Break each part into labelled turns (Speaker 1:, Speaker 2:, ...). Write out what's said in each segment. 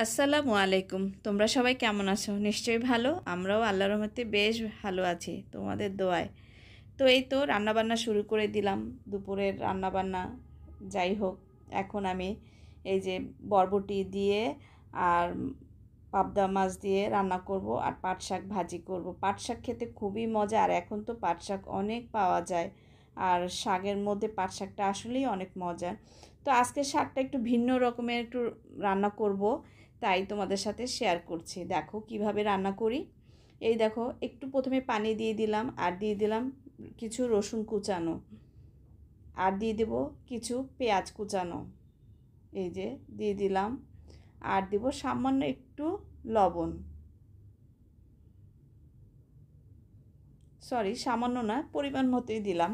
Speaker 1: আসসালামু আলাইকুম তোমরা সবাই কেমন আছো নিশ্চয়ই ভালো আমরাও আল্লাহ রহমতে বেশ ভালো আছি তোমাদের দোয়ায় তো এই তো রান্নাবান্না শুরু করে দিলাম দুপুরের রান্নাবান্না যাই হোক এখন আমি এই যে বরবটি দিয়ে আর পাবদা মাছ দিয়ে রান্না করব আর পাট শাক ভাজি করব পাট শাক খেতে খুবই মজা আর এখন তো পাট শাক অনেক পাওয়া যায় আর শাকের মধ্যে পাট শাকটা আসলেই অনেক মজা তো আজকে শাকটা একটু ভিন্ন রকমের একটু রান্না করব তাই তোমাদের সাথে শেয়ার করছি দেখো কিভাবে রান্না করি এই দেখো একটু প্রথমে পানি দিয়ে দিলাম আর দিয়ে দিলাম কিছু রসুন কুচানো আর দিয়ে দেব কিছু পেঁয়াজ কুচানো এই যে দিয়ে দিলাম আর দেব সামান্য একটু লবণ সরি সামান্য না পরিমাণ মতোই দিলাম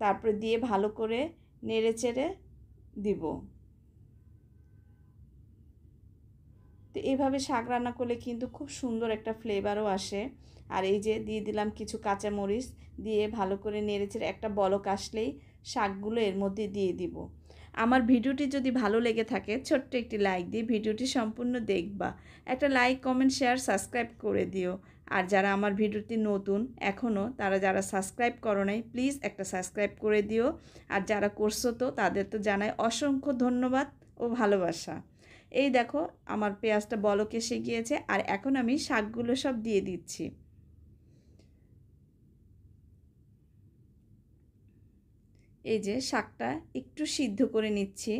Speaker 1: তারপরে দিয়ে ভালো করে নেড়ে চেড়ে দিব তো এইভাবে শাক রান্না করলে কিন্তু খুব সুন্দর একটা ফ্লেভারও আসে আর এই যে দিয়ে দিলাম কিছু কাঁচামরিচ দিয়ে ভালো করে নেড়েছে একটা বলক আসলেই শাকগুলো এর মধ্যে দিয়ে দিব আমার ভিডিওটি যদি ভালো লেগে থাকে ছোট্ট একটি লাইক দিয়ে ভিডিওটি সম্পূর্ণ দেখবা একটা লাইক কমেন্ট শেয়ার সাবস্ক্রাইব করে দিও আর যারা আমার ভিডিওটি নতুন এখনও তারা যারা সাবস্ক্রাইব করো নাই প্লিজ একটা সাবস্ক্রাইব করে দিও আর যারা করছো তো তাদের তো জানাই অসংখ্য ধন্যবাদ ও ভালোবাসা এই দেখো আমার পেঁয়াজটা বলক এসে গিয়েছে আর এখন আমি শাকগুলো সব দিয়ে দিচ্ছি এই যে শাকটা একটু সিদ্ধ করে নিচ্ছি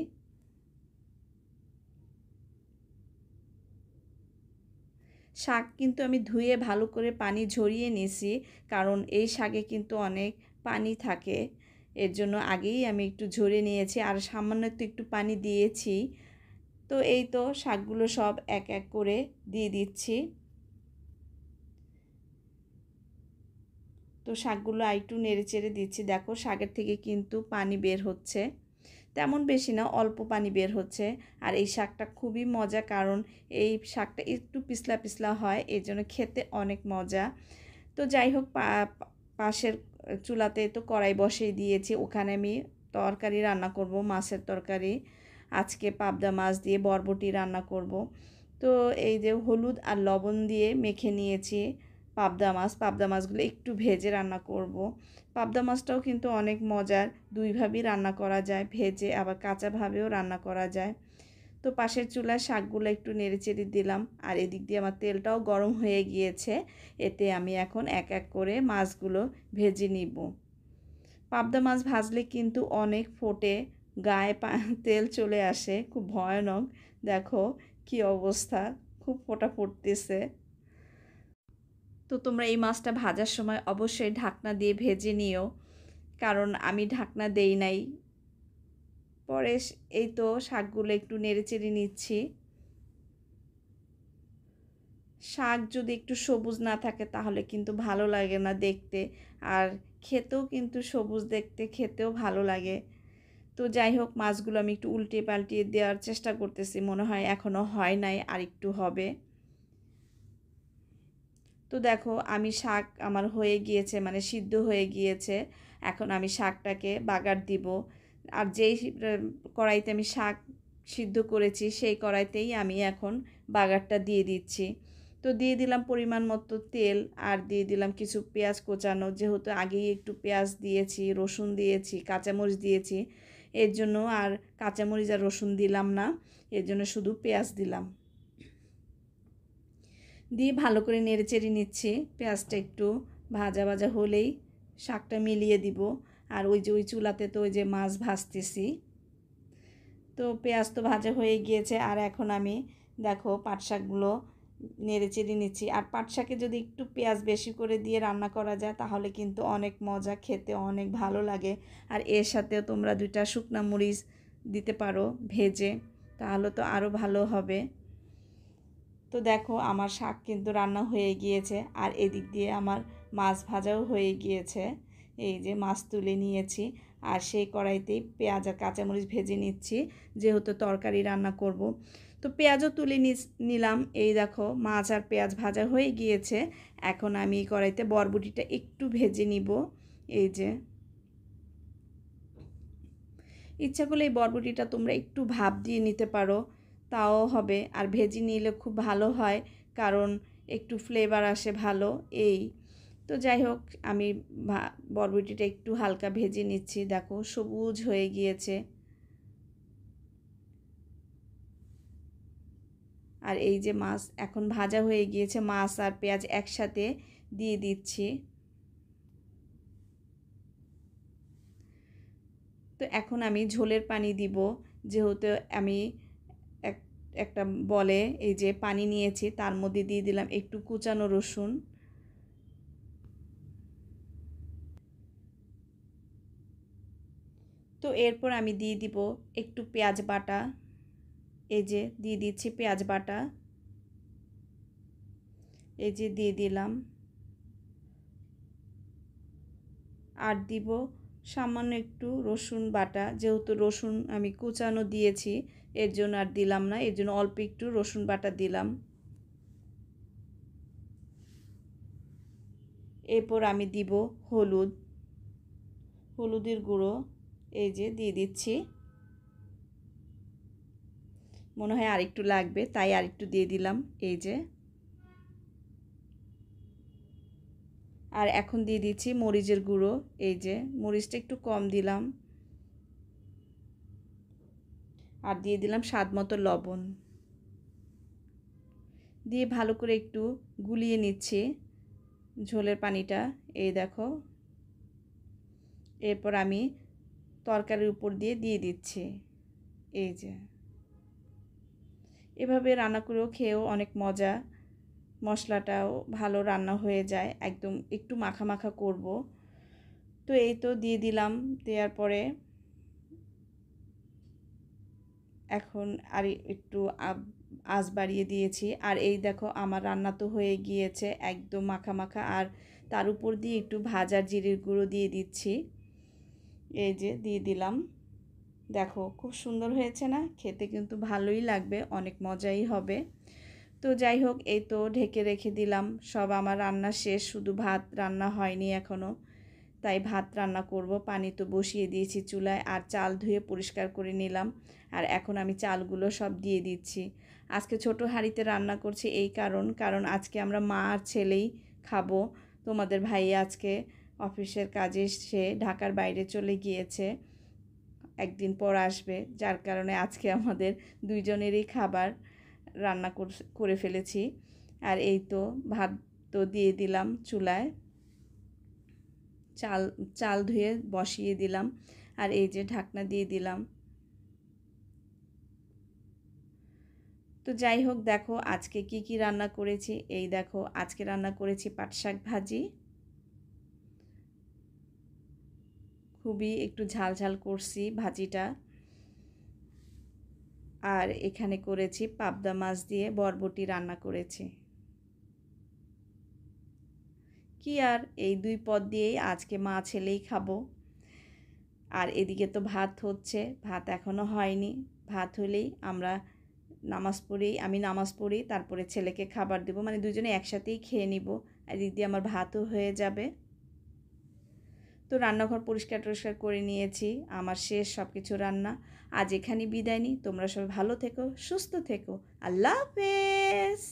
Speaker 1: শাক কিন্তু আমি ধুয়ে ভালো করে পানি ঝরিয়ে নিছি কারণ এই শাকে কিন্তু অনেক পানি থাকে এর জন্য আগেই আমি একটু ঝরে নিয়েছি আর সামান্য তো একটু পানি দিয়েছি তো এই তো শাকগুলো সব এক এক করে দিয়ে দিচ্ছি তো শাকগুলো আরেকটু চেড়ে দিচ্ছি দেখো শাকের থেকে কিন্তু পানি বের হচ্ছে তেমন বেশি না অল্প পানি বের হচ্ছে আর এই শাকটা খুবই মজা কারণ এই শাকটা একটু পিছলা পিছলা হয় এই জন্য খেতে অনেক মজা তো যাই হোক পাশের চুলাতে তো কড়াই বসিয়ে দিয়েছি ওখানে আমি তরকারি রান্না করব মাছের তরকারি আজকে পাবদা মাছ দিয়ে বরবটি রান্না করব তো এই যে হলুদ আর লবণ দিয়ে মেখে নিয়েছি পাবদা মাছ পাবদা মাছগুলো একটু ভেজে রান্না করব। পাবদা মাছটাও কিন্তু অনেক মজার দুইভাবেই রান্না করা যায় ভেজে আবার কাঁচাভাবেও রান্না করা যায় তো পাশের চুলার শাকগুলো একটু নেড়েচেড়ে দিলাম আর এদিক দিয়ে আমার তেলটাও গরম হয়ে গিয়েছে এতে আমি এখন এক এক করে মাছগুলো ভেজে নিব পাবদা মাছ ভাজলে কিন্তু অনেক ফোটে গায়ে তেল চলে আসে খুব ভয়ানক দেখো কি অবস্থা খুব ফোটা ফুটতেছে তো তোমরা এই মাছটা ভাজার সময় অবশ্যই ঢাকনা দিয়ে ভেজে নিও কারণ আমি ঢাকনা দেই নাই পরে এই তো শাকগুলো একটু নেড়েচেড়ে নিচ্ছি শাক যদি একটু সবুজ না থাকে তাহলে কিন্তু ভালো লাগে না দেখতে আর খেতেও কিন্তু সবুজ দেখতে খেতেও ভালো লাগে তো যাই হোক মাছগুলো আমি একটু উল্টে পাল্টিয়ে দেওয়ার চেষ্টা করতেছি মনে হয় এখনও হয় নাই আর একটু হবে তো দেখো আমি শাক আমার হয়ে গিয়েছে মানে সিদ্ধ হয়ে গিয়েছে এখন আমি শাকটাকে বাগার দিব আর যেই কড়াইতে আমি শাক সিদ্ধ করেছি সেই কড়াইতেই আমি এখন বাগারটা দিয়ে দিচ্ছি তো দিয়ে দিলাম পরিমাণ মতো তেল আর দিয়ে দিলাম কিছু পেঁয়াজ কোচানো যেহেতু আগেই একটু পেঁয়াজ দিয়েছি রসুন দিয়েছি কাঁচামরিচ দিয়েছি এর জন্য আর কাঁচামরিচ আর রসুন দিলাম না এর জন্য শুধু পেঁয়াজ দিলাম দিয়ে ভালো করে নেড়েচেড়ে নিচ্ছি পেঁয়াজটা একটু ভাজা ভাজা হলেই শাকটা মিলিয়ে দিব আর ওই যে ওই চুলাতে তো ওই যে মাছ ভাজতেছি তো পেঁয়াজ তো ভাজা হয়ে গিয়েছে আর এখন আমি দেখো পাট শাকগুলো নেড়ে চেড়ে নিচ্ছি আর পাট শাকে যদি একটু পেঁয়াজ বেশি করে দিয়ে রান্না করা যায় তাহলে কিন্তু অনেক মজা খেতে অনেক ভালো লাগে আর এর সাথেও তোমরা দুইটা শুকনা মরিচ দিতে পারো ভেজে তাহলে তো আরও ভালো হবে তো দেখো আমার শাক কিন্তু রান্না হয়ে গিয়েছে আর এদিক দিয়ে আমার মাছ ভাজাও হয়ে গিয়েছে এই যে মাছ তুলে নিয়েছি আর সেই কড়াইতেই পেঁয়াজ আর কাঁচামরিচ ভেজে নিচ্ছি যেহেতু তরকারি রান্না করব তো পেঁয়াজও তুলে নিলাম এই দেখো মাছ আর পেঁয়াজ ভাজা হয়ে গিয়েছে এখন আমি কড়াইতে বরবটিটা একটু ভেজে নিব এই যে ইচ্ছা করলে এই বরবটিটা তোমরা একটু ভাব দিয়ে নিতে পারো তাও হবে আর ভেজে নিলে খুব ভালো হয় কারণ একটু ফ্লেভার আসে ভালো এই তো যাই হোক আমি বরবটিটা একটু হালকা ভেজে নিচ্ছি দেখো সবুজ হয়ে গিয়েছে আর এই যে মাছ এখন ভাজা হয়ে গিয়েছে মাছ আর পেঁয়াজ একসাথে দিয়ে দিচ্ছি তো এখন আমি ঝোলের পানি দিব যেহেতু আমি একটা বলে এই যে পানি নিয়েছি তার মধ্যে দিয়ে দিলাম একটু কুচানো রসুন তো এরপর আমি দিয়ে দিব একটু পেঁয়াজ বাটা এই যে দিয়ে দিচ্ছি পেঁয়াজ বাটা এই যে দিয়ে দিলাম আর দিব সামান্য একটু রসুন বাটা যেহেতু রসুন আমি কুচানো দিয়েছি এর জন্য আর দিলাম না এর জন্য অল্প একটু রসুন বাটা দিলাম এরপর আমি দিব হলুদ হলুদের গুঁড়ো এই যে দিয়ে দিচ্ছি মনে হয় আরেকটু লাগবে তাই আরেকটু দিয়ে দিলাম এই যে আর এখন দিয়ে দিচ্ছি মরিচের গুঁড়ো এই যে মরিচটা একটু কম দিলাম আর দিয়ে দিলাম স্বাদ মতো লবণ দিয়ে ভালো করে একটু গুলিয়ে নিচ্ছি ঝোলের পানিটা এই দেখো এরপর আমি তরকারির উপর দিয়ে দিয়ে দিচ্ছি এই যে এভাবে রান্না করেও খেয়েও অনেক মজা মশলাটাও ভালো রান্না হয়ে যায় একদম একটু মাখা মাখা করব তো এই তো দিয়ে দিলাম দেওয়ার পরে এখন আর একটু আঁচ বাড়িয়ে দিয়েছি আর এই দেখো আমার রান্না তো হয়ে গিয়েছে একদম মাখা মাখা আর তার উপর দিয়ে একটু ভাজার জিরির গুঁড়ো দিয়ে দিচ্ছি এই যে দিয়ে দিলাম দেখো খুব সুন্দর হয়েছে না খেতে কিন্তু ভালোই লাগবে অনেক মজাই হবে তো যাই হোক এই তো ঢেকে রেখে দিলাম সব আমার রান্না শেষ শুধু ভাত রান্না হয়নি এখনও তাই ভাত রান্না করব পানি তো বসিয়ে দিয়েছি চুলায় আর চাল ধুয়ে পরিষ্কার করে নিলাম আর এখন আমি চালগুলো সব দিয়ে দিচ্ছি আজকে ছোট হাঁড়িতে রান্না করছি এই কারণ কারণ আজকে আমরা মা আর ছেলেই খাবো তোমাদের ভাই আজকে অফিসের কাজে সে ঢাকার বাইরে চলে গিয়েছে একদিন পর আসবে যার কারণে আজকে আমাদের দুইজনেরই খাবার রান্না করে ফেলেছি আর এই তো ভাত তো দিয়ে দিলাম চুলায় চাল চাল ধুয়ে বসিয়ে দিলাম আর এই যে ঢাকনা দিয়ে দিলাম তো যাই হোক দেখো আজকে কি কি রান্না করেছি এই দেখো আজকে রান্না করেছি পাট শাক ভাজি খুবই একটু ঝালঝাল করছি ভাজিটা আর এখানে করেছি পাবদা মাছ দিয়ে বরবটি রান্না করেছি কি আর এই দুই পদ দিয়েই আজকে মা ছেলেই খাবো আর এদিকে তো ভাত হচ্ছে ভাত এখনও হয়নি ভাত হলেই আমরা নামাজ পড়ি আমি নামাজ পড়ি তারপরে ছেলেকে খাবার দেবো মানে দুজনে একসাথেই খেয়ে নিব এদিক দিয়ে আমার ভাতও হয়ে যাবে তো রান্নাঘর পরিষ্কার টরিষ্কার করে নিয়েছি আমার শেষ সব কিছু রান্না আজ এখানে বিদায় নিই তোমরা সবাই ভালো থেকো সুস্থ থেকো আল্লাহ হাফেজ